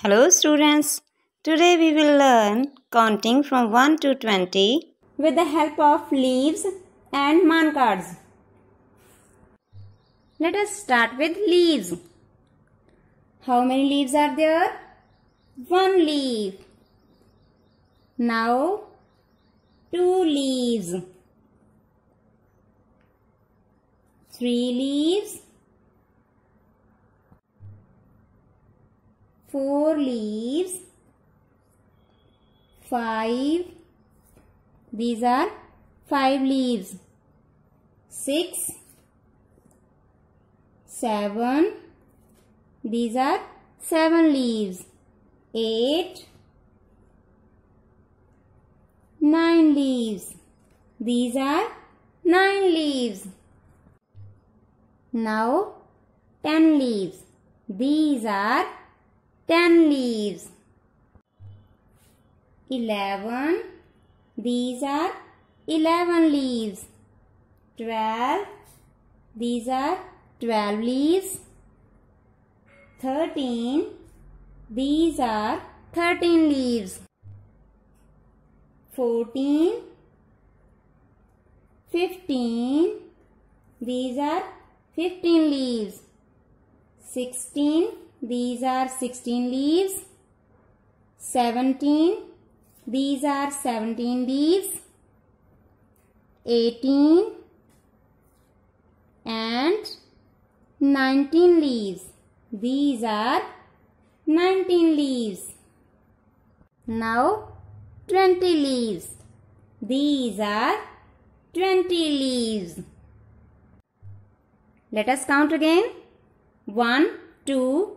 Hello students, today we will learn counting from 1 to 20 with the help of leaves and man cards. Let us start with leaves. How many leaves are there? One leaf. Now, two leaves. Three leaves. 4 leaves 5 these are 5 leaves 6 7 these are 7 leaves 8 9 leaves these are 9 leaves now 10 leaves these are 10 leaves. 11. These are 11 leaves. 12. These are 12 leaves. 13. These are 13 leaves. 14. 15. These are 15 leaves. 16. These are 16 leaves. 17. These are 17 leaves. 18 and 19 leaves. These are 19 leaves. Now 20 leaves. These are 20 leaves. Let us count again. 1, 2,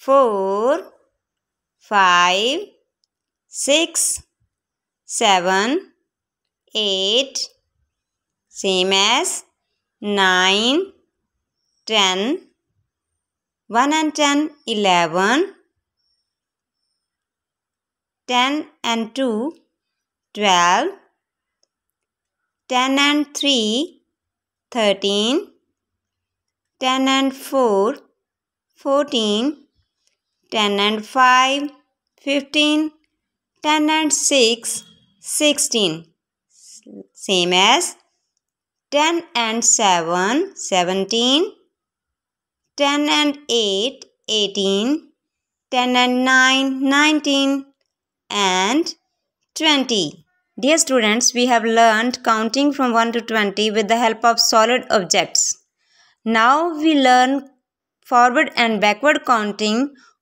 four, five, six, seven, eight, same as nine, ten, one and ten, eleven, ten and two, twelve, ten and three, thirteen, ten and four, fourteen, 10 and 5, 15, 10 and 6, 16. Same as 10 and 7, 17, 10 and 8, 18, 10 and 9, 19 and 20. Dear students, we have learned counting from 1 to 20 with the help of solid objects. Now we learn forward and backward counting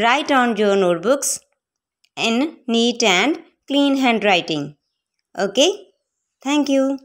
Write on your notebooks in neat and clean handwriting. Okay? Thank you.